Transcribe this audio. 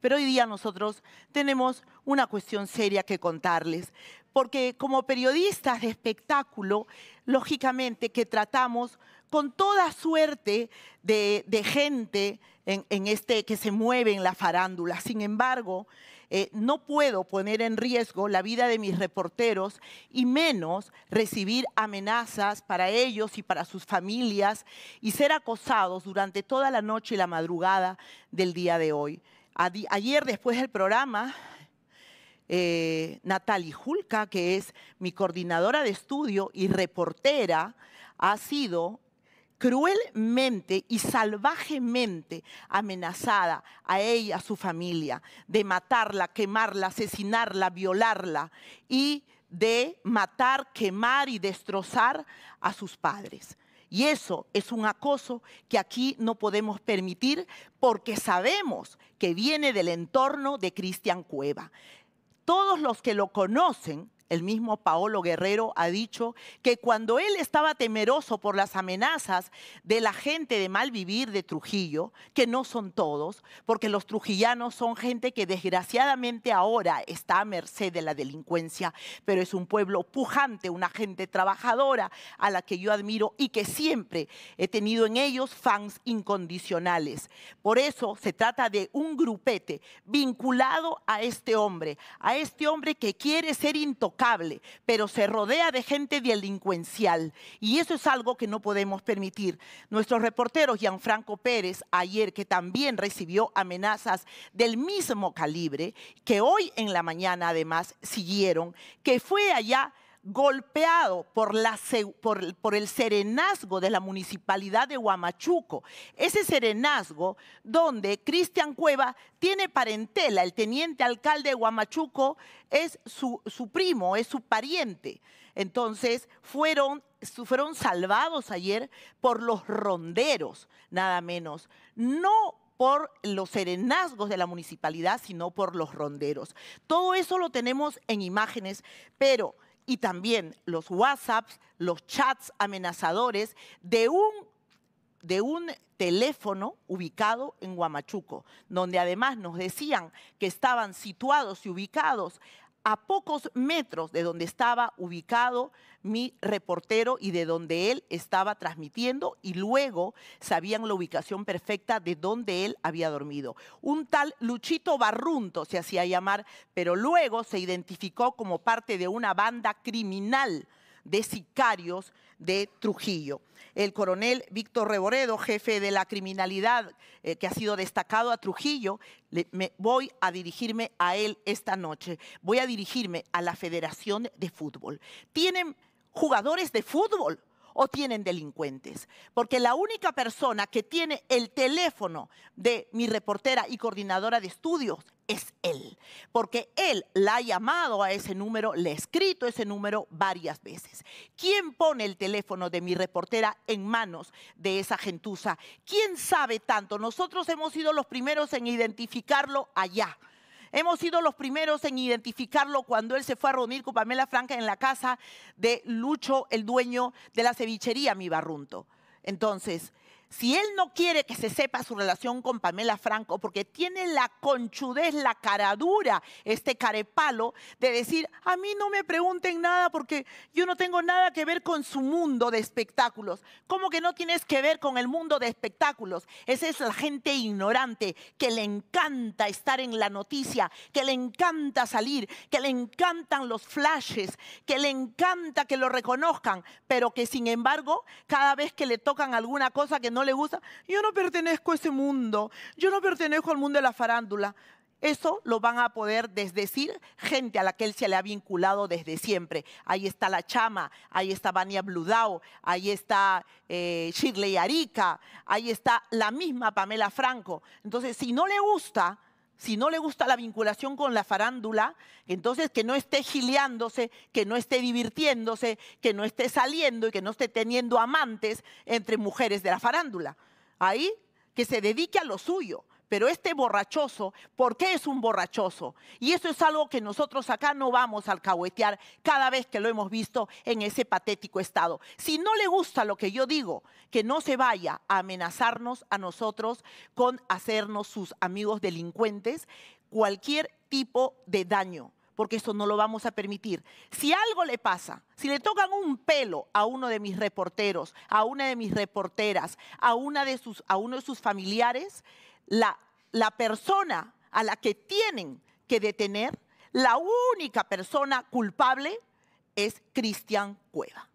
Pero hoy día nosotros tenemos una cuestión seria que contarles, porque como periodistas de espectáculo, lógicamente que tratamos con toda suerte de, gente en, este que se mueve en la farándula. Sin embargo, eh, no puedo poner en riesgo la vida de mis reporteros y menos recibir amenazas para ellos y para sus familias y ser acosados durante toda la noche y la madrugada del día de hoy. Ayer, después del programa, eh, Natalie Julka, que es mi coordinadora de estudio y reportera, ha sido cruelmente y salvajemente amenazada a ella, a su familia, de matarla, quemarla, asesinarla, violarla y de matar, quemar y destrozar a sus padres. Y eso es un acoso que aquí no podemos permitir porque sabemos que viene del entorno de Cristian Cueva. Todos los que lo conocen el mismo Paolo Guerrero ha dicho que cuando él estaba temeroso por las amenazas de la gente de mal vivir de Trujillo, que no son todos, porque los trujillanos son gente que desgraciadamente ahora está a merced de la delincuencia, pero es un pueblo pujante, una gente trabajadora a la que yo admiro y que siempre he tenido en ellos fans incondicionales. Por eso se trata de un grupete vinculado a este hombre, a este hombre que quiere ser intocable pero se rodea de gente delincuencial. Y eso es algo que no podemos permitir. Nuestros reporteros, Gianfranco Pérez, ayer que también recibió amenazas del mismo calibre, que hoy en la mañana además siguieron, que fue allá golpeado por, el serenazgo de la municipalidad de Huamachuco. Ese serenazgo donde Cristian Cueva tiene parentela, el teniente alcalde de Huamachuco es su, primo, es su pariente. Entonces fueron, fueron salvados ayer por los ronderos, nada menos. No por los serenazgos de la municipalidad, sino por los ronderos. Todo eso lo tenemos en imágenes, pero y también los WhatsApps, los chats amenazadores de un, de un teléfono ubicado en Huamachuco, donde además nos decían que estaban situados y ubicados a pocos metros de donde estaba ubicado mi reportero y de donde él estaba transmitiendo y luego sabían la ubicación perfecta de donde él había dormido. Un tal Luchito Barrunto se hacía llamar, pero luego se identificó como parte de una banda criminal de sicarios de Trujillo. El coronel Víctor Reboredo, jefe de la criminalidad eh, que ha sido destacado a Trujillo, me, voy a dirigirme a él esta noche. Voy a dirigirme a la Federación de Fútbol. Tienen jugadores de fútbol o tienen delincuentes. Porque la única persona que tiene el teléfono de mi reportera y coordinadora de estudios es él. Porque él la ha llamado a ese número, le ha escrito ese número varias veces. ¿Quién pone el teléfono de mi reportera en manos de esa gentuza? ¿Quién sabe tanto? Nosotros hemos sido los primeros en identificarlo allá. Hemos sido los primeros en identificarlo cuando él se fue a reunir con Pamela Franca en la casa de Lucho, el dueño de la cevichería Mi Barrunto. Entonces, si él no quiere que se sepa su relación con Pamela Franco, porque tiene la conchudez, la caradura, este carepalo, de decir, a mí no me pregunten nada porque yo no tengo nada que ver con su mundo de espectáculos. ¿Cómo que no tienes que ver con el mundo de espectáculos? Esa es la gente ignorante que le encanta estar en la noticia, que le encanta salir, que le encantan los flashes, que le encanta que lo reconozcan, pero que sin embargo, cada vez que le tocan alguna cosa que no no le gusta, yo no pertenezco a ese mundo, yo no pertenezco al mundo de la farándula. Eso lo van a poder desdecir gente a la que él se le ha vinculado desde siempre. Ahí está La Chama, ahí está Vania Bludao, ahí está eh, Shirley Arica, ahí está la misma Pamela Franco. Entonces, si no le gusta, si no le gusta la vinculación con la farándula, entonces que no esté gileándose, que no esté divirtiéndose, que no esté saliendo y que no esté teniendo amantes entre mujeres de la farándula. Ahí que se dedique a lo suyo, pero este borrachoso, ¿por qué es un borrachoso? Y eso es algo que nosotros acá no vamos a alcahuetear cada vez que lo hemos visto en ese patético estado. Si no le gusta lo que yo digo, que no se vaya a amenazarnos a nosotros con hacernos sus amigos delincuentes cualquier tipo de daño porque eso no lo vamos a permitir. Si algo le pasa, si le tocan un pelo a uno de mis reporteros, a una de mis reporteras, a, una de sus, a uno de sus familiares, la, la persona a la que tienen que detener, la única persona culpable es Cristian Cueva.